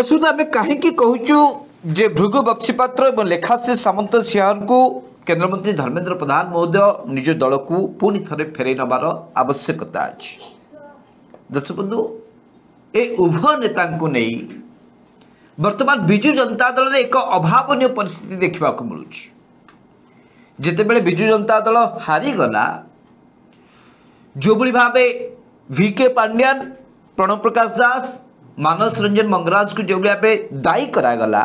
प्रस्तुत आम कहीं कहचु जे भृगु बक्षीपात्र लेखाश्री सामंत सिंहार को केन्द्रमंत्री धर्मेन्द्र प्रधान महोदय निज दल को पुणी थे फेरई नबार आवश्यकता दर्शक दर्शबंधु ए उभय नेता नहीं बर्तमान विजु जनता दल एक अभावन पिस्थित देखा मिलूँ जितेबले विजु जनता दल हारीगला जो भाव भिके पांड्यान प्रणव प्रकाश दास मानस रंजन मंगराज को जो भाव दायी करागला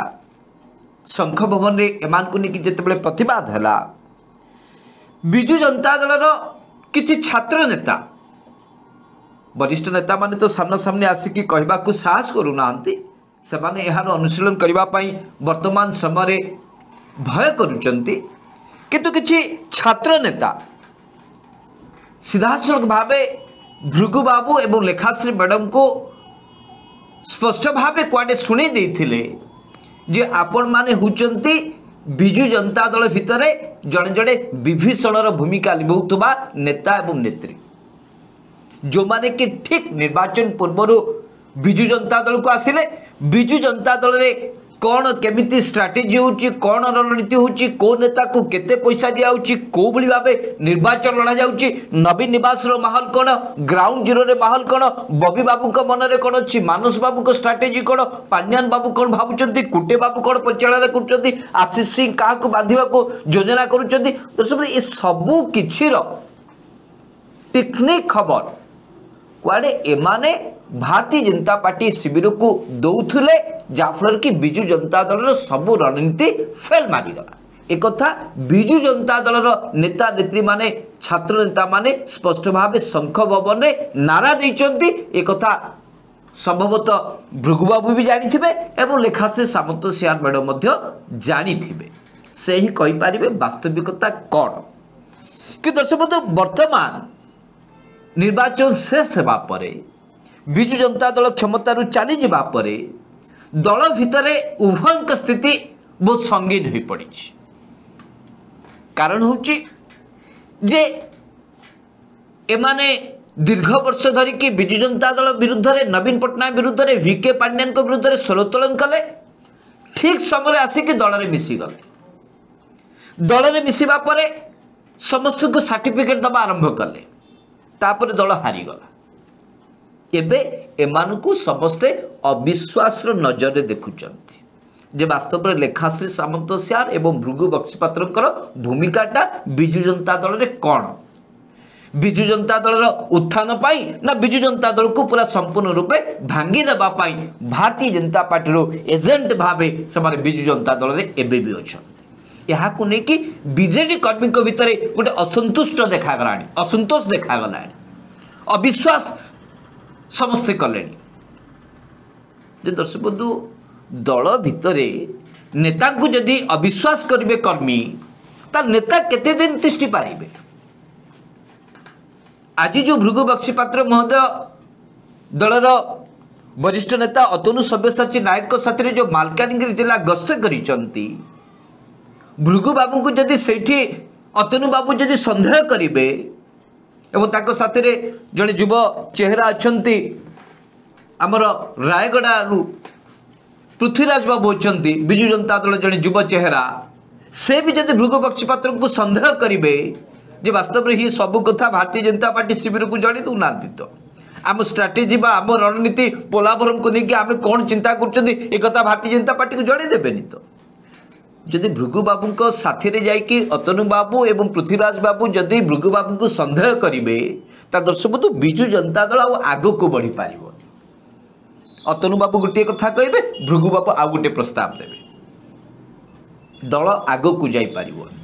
शख भवन एम को लेकिन जो प्रतिवाद है विजु जनता दल रि छात्र नेता वरिष्ठ नेता मैंने तो सामना सामने आसिक कह साहस करूना यार अनुशीलन करने वर्तमान समय भय करु कि छात्र नेता सीधा सड़क भाव भृगु एवं लेखाश्री मैडम को ସ୍ପଷ୍ଟ ଭାବେ କୁଆଡ଼େ ଶୁଣେଇ ଦେଇଥିଲେ ଯେ ଆପଣମାନେ ହେଉଛନ୍ତି ବିଜୁ ଜନତା ଦଳ ଭିତରେ ଜଣେ ଜଣେ ବିଭୀଷଣର ଭୂମିକା ଲିଭାଉଥିବା ନେତା ଏବଂ ନେତ୍ରୀ ଯେଉଁମାନେ କି ଠିକ୍ ନିର୍ବାଚନ ପୂର୍ବରୁ ବିଜୁ ଜନତା ଦଳକୁ ଆସିଲେ ବିଜୁ ଜନତା ଦଳରେ କ'ଣ କେମିତି ଷ୍ଟ୍ରାଟେଜି ହେଉଛି କ'ଣ ରଣନୀତି ହେଉଛି କେଉଁ ନେତାକୁ କେତେ ପଇସା ଦିଆହେଉଛି କେଉଁଭଳି ଭାବେ ନିର୍ବାଚନ ଲଢ଼ାଯାଉଛି ନବୀନ ନିବାସର ମାହୋଲ କ'ଣ ଗ୍ରାଉଣ୍ଡ ଜିରୋରେ ମାହୋଲ କ'ଣ ବବି ବାବୁଙ୍କ ମନରେ କ'ଣ ଅଛି ମାନସ ବାବୁଙ୍କ ଷ୍ଟ୍ରାଟେଜି କ'ଣ ପାନିଆନ ବାବୁ କ'ଣ ଭାବୁଛନ୍ତି କୁଟେ ବାବୁ କ'ଣ ପରିଚାଳନା କରୁଛନ୍ତି ଆଶିଷ ସିଂ କାହାକୁ ବାନ୍ଧିବାକୁ ଯୋଜନା କରୁଛନ୍ତି ଦର୍ଶକ ଏ ସବୁ କିଛିର ଟିକ୍ନିକ୍ ଖବର କୁଆଡ଼େ ଏମାନେ ଭାରତୀୟ ଜନତା ପାର୍ଟି ଶିବିରକୁ ଦେଉଥିଲେ ଯାହାଫଳରେ କି ବିଜୁ ଜନତା ଦଳର ସବୁ ରଣନୀତି ଫେଲ୍ ମାରିଗଲା ଏକଥା ବିଜୁ ଜନତା ଦଳର ନେତା ନେତ୍ରୀମାନେ ଛାତ୍ର ନେତାମାନେ ସ୍ପଷ୍ଟ ଭାବେ ଶଙ୍ଖ ଭବନରେ ନାରା ଦେଇଛନ୍ତି ଏକଥା ସମ୍ଭବତଃ ଭୃଗୁବାବୁ ବି ଜାଣିଥିବେ ଏବଂ ଲେଖାଶ୍ରୀ ସାମନ୍ତ ସିଆର ମ୍ୟାଡ଼ାମ ମଧ୍ୟ ଜାଣିଥିବେ ସେ ହିଁ କହିପାରିବେ ବାସ୍ତବିକତା କ'ଣ କି ଦର୍ଶକ ବର୍ତ୍ତମାନ ନିର୍ବାଚନ ଶେଷ ହେବା ପରେ ବିଜୁ ଜନତା ଦଳ କ୍ଷମତାରୁ ଚାଲିଯିବା ପରେ ଦଳ ଭିତରେ ଉଭୟଙ୍କ ସ୍ଥିତି ବହୁତ ସଙ୍ଗୀନ ହୋଇପଡ଼ିଛି କାରଣ ହେଉଛି ଯେ ଏମାନେ ଦୀର୍ଘ ବର୍ଷ ଧରିକି ବିଜୁ ଜନତା ଦଳ ବିରୁଦ୍ଧରେ ନବୀନ ପଟ୍ଟନାୟକ ବିରୁଦ୍ଧରେ ଭିକେ ପାଣ୍ଡିଆନଙ୍କ ବିରୁଦ୍ଧରେ ସ୍ୱରୋତ୍ତୋଳନ କଲେ ଠିକ୍ ସମୟରେ ଆସିକି ଦଳରେ ମିଶିଗଲେ ଦଳରେ ମିଶିବା ପରେ ସମସ୍ତଙ୍କୁ ସାର୍ଟିଫିକେଟ୍ ଦେବା ଆରମ୍ଭ କଲେ ତାପରେ ଦଳ ହାରିଗଲା ଏବେ ଏମାନଙ୍କୁ ସମସ୍ତେ ଅବିଶ୍ୱାସର ନଜରରେ ଦେଖୁଛନ୍ତି ଯେ ବାସ୍ତବରେ ଲେଖାଶ୍ରୀ ସାମନ୍ତ ସିଆର ଏବଂ ଭୃଗୁ ବକ୍ସିପାତ୍ରଙ୍କର ଭୂମିକାଟା ବିଜୁ ଜନତା ଦଳରେ କ'ଣ ବିଜୁ ଜନତା ଦଳର ଉତ୍ଥାନ ପାଇଁ ନା ବିଜୁ ଜନତା ଦଳକୁ ପୁରା ସମ୍ପୂର୍ଣ୍ଣ ରୂପେ ଭାଙ୍ଗି ଦେବା ପାଇଁ ଭାରତୀୟ ଜନତା ପାର୍ଟିର ଏଜେଣ୍ଟ ଭାବେ ସେମାନେ ବିଜୁ ଜନତା ଦଳରେ ଏବେ ବି ଅଛନ୍ତି ଏହାକୁ ନେଇକି ବିଜେଡି କର୍ମୀଙ୍କ ଭିତରେ ଗୋଟେ ଅସନ୍ତୁଷ୍ଟ ଦେଖାଗଲାଣି ଅସନ୍ତୋଷ ଦେଖାଗଲାଣି ଅବିଶ୍ୱାସ ସମସ୍ତେ କଲେଣି ଯେ ଦର୍ଶକ ବନ୍ଧୁ ଦଳ ଭିତରେ ନେତାଙ୍କୁ ଯଦି ଅବିଶ୍ୱାସ କରିବେ କର୍ମୀ ତା ନେତା କେତେ ଦିନ ତିଷ୍ଠି ପାରିବେ ଆଜି ଯେଉଁ ଭୃଗୁ ବକ୍ସିପାତ୍ର ମହୋଦୟ ଦଳର ବରିଷ୍ଠ ନେତା ଅତନୁ ସବ୍ୟସାଚୀ ନାୟକଙ୍କ ସାଥିରେ ଯେଉଁ ମାଲକାନଗିରି ଜିଲ୍ଲା ଗସ୍ତ କରିଛନ୍ତି ଭୃଗୁ ବାବୁଙ୍କୁ ଯଦି ସେଇଠି ଅତନୁ ବାବୁ ଯଦି ସନ୍ଦେହ କରିବେ এবং ତାଙ୍କ ସାଥିରେ ଜଣେ ଯୁବ ଚେହେରା ଅଛନ୍ତି ଆମର ରାୟଗଡ଼ାରୁ ପୃଥ୍ୱୀରାଜ ବାବୁ ଅଛନ୍ତି ବିଜୁ ଜନତା ଦଳ ଜଣେ ଯୁବ ଚେହେରା ସେ ବି ଯଦି ଭୃଗୁ ପକ୍ଷପାତ୍ରଙ୍କୁ ସନ୍ଦେହ କରିବେ ଯେ ବାସ୍ତବରେ ହିଁ ସବୁ କଥା ଭାରତୀୟ ଜନତା ପାର୍ଟି ଶିବିରକୁ ଜଣେଇ ଦେଉନାହାନ୍ତି ତ ଆମ ଷ୍ଟ୍ରାଟେଜି ବା ଆମ ରଣନୀତି ପୋଲାଭରମକୁ ନେଇକି ଆମେ କ'ଣ ଚିନ୍ତା କରୁଛନ୍ତି ଏ କଥା ଭାରତୀୟ ଜନତା ପାର୍ଟିକୁ ଜଣେଇ ଦେବେନି ତ ଯଦି ଭୃଗୁ ବାବୁଙ୍କ ସାଥିରେ ଯାଇକି ଅତନୁ ବାବୁ ଏବଂ ପୃଥ୍ୱୀରାଜ ବାବୁ ଯଦି ଭୃଗୁ ବାବୁଙ୍କୁ ସନ୍ଦେହ କରିବେ ତା' ଦର୍ଶକ ଦର୍ଶକତୁ ବିଜୁ ଜନତା ଦଳ ଆଉ ଆଗକୁ ବଢ଼ିପାରିବନି ଅତନୁ ବାବୁ ଗୋଟିଏ କଥା କହିବେ ଭୃଗୁ ବାବୁ ଆଉ ଗୋଟିଏ ପ୍ରସ୍ତାବ ଦେବେ ଦଳ ଆଗକୁ ଯାଇପାରିବନି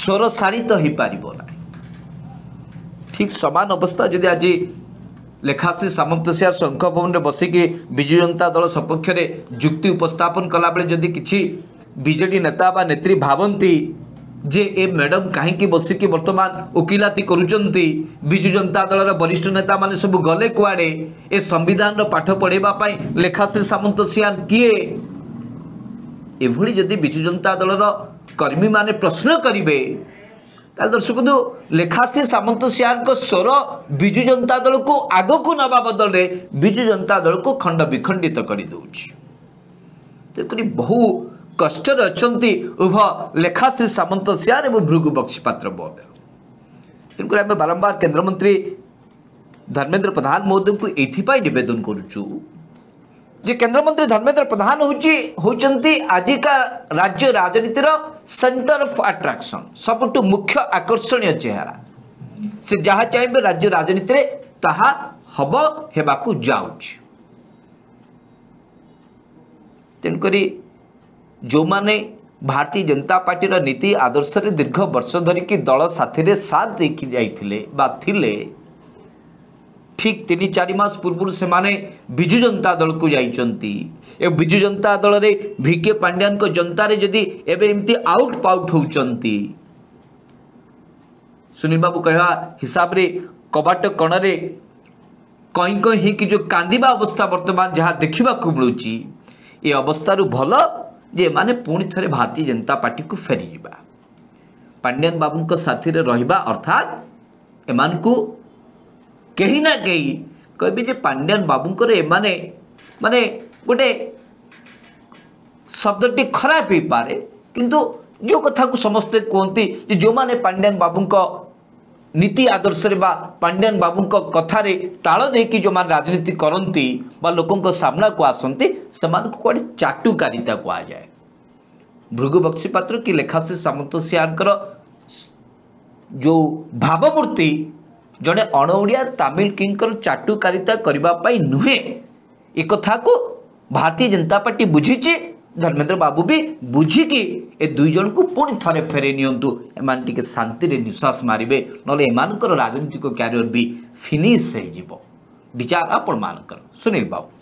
ସ୍ୱର ସାରିତ ହୋଇପାରିବ ନାହିଁ ଠିକ୍ ସମାନ ଅବସ୍ଥା ଯଦି ଆଜି ଲେଖାଶ୍ରୀ ସାମନ୍ତସିଆ ଶଙ୍ଖ ଭବନରେ ବସିକି ବିଜୁ ଜନତା ଦଳ ସପକ୍ଷରେ ଯୁକ୍ତି ଉପସ୍ଥାପନ କଲାବେଳେ ଯଦି କିଛି ବିଜେଡ଼ି ନେତା ବା ନେତ୍ରୀ ଭାବନ୍ତି ଯେ ଏ ମ୍ୟାଡ଼ାମ୍ କାହିଁକି ବସିକି ବର୍ତ୍ତମାନ ଓକିଲାତି କରୁଛନ୍ତି ବିଜୁ ଜନତା ଦଳର ବରିଷ୍ଠ ନେତାମାନେ ସବୁ ଗଲେ କୁଆଡ଼େ ଏ ସମ୍ବିଧାନର ପାଠ ପଢ଼ାଇବା ପାଇଁ ଲେଖାଶ୍ରୀ ସାମନ୍ତ ସିଆନ କିଏ ଏଭଳି ଯଦି ବିଜୁ ଜନତା ଦଳର କର୍ମୀମାନେ ପ୍ରଶ୍ନ କରିବେ ତାହେଲେ ଦର୍ଶକନ୍ତୁ ଲେଖାଶ୍ରୀ ସାମନ୍ତ ସିଆରଙ୍କ ସ୍ୱର ବିଜୁ ଜନତା ଦଳକୁ ଆଗକୁ ନେବା ବଦଳରେ ବିଜୁ ଜନତା ଦଳକୁ ଖଣ୍ଡ ବିଖଣ୍ଡିତ କରିଦେଉଛି ତେଣୁକରି ବହୁ कष्ट अच्छा उभ लेखा श्री सामंत सिंह और भृगु बक्सी पात्र बहुत तेणुक आम बारंबार केन्द्रमंत्री धर्मेन्द्र प्रधान महोदय को ये नवेदन करुचु जे केन्द्रमंत्री धर्मेन्द्र प्रधान हूँ आज का राज्य राजनीतिर सेन्टर अफ आट्राक्शन सब मुख्य आकर्षण चेहरा से जहा चाहिए राज्य राजनीति में ता हम हेबाक जाऊ तेणुक जो माने भारतीय जनता पार्टी नीति आदर्श दीर्घ वर्ष धरिकी दल साथी साथ देखिए ठीक तीन चारिमास पूर्व से माने विजु जनता दल को जाती विजु जनता दल रे भिके पांड्यान को जनता रे जदि एबे एमति आउट पाउट होउचंती सुनील बाबू कह हिसाब रे कबाट कण रे कई कई ही जो कांदीबा अवस्था बर्तमान जहाँ देखा मिलूँ मिलुची ए अवस्था रु जे माने पुणी थे भारतीय जनता पार्टी को फेरी जावा पांडियान बाबू को साथी रे रहिबा अर्थात एमानकु केही ना कहीं कह जे पांडियान बाबू को माने माने गुटे शब्द टी खराब ही पारे किंतु जो कथा को समझते कोंती जो माने पांड्यान बाबू को नीति आदर्श पांडियान बाबू कथार ताल दे कि जो मैं राजनीति करती लोकों सामना को आसती से कड़े चाटुकारिता कह जाए भृगुबक्षी पत्र कि लेखाश्री सामंत सिंह जो भावमूर्ति जड़े अणओड़िया तमिल कि चाटुकारिता करने नुहे एक भारतीय जनता पार्टी बुझीचे ଧର୍ମେନ୍ଦ୍ର ବାବୁ ବି ବୁଝିକି ଏ ଦୁଇ ଜଣଙ୍କୁ ପୁଣି ଥରେ ଫେରାଇ ନିଅନ୍ତୁ ଏମାନେ ଟିକେ ଶାନ୍ତିରେ ନିଶ୍ୱାସ ମାରିବେ ନହେଲେ ଏମାନଙ୍କର ରାଜନୈତିକ କ୍ୟାରିୟର ବି ଫିନିଶ୍ ହେଇଯିବ ବିଚାର ଆପଣମାନଙ୍କର ସୁନୀଲ ବାବୁ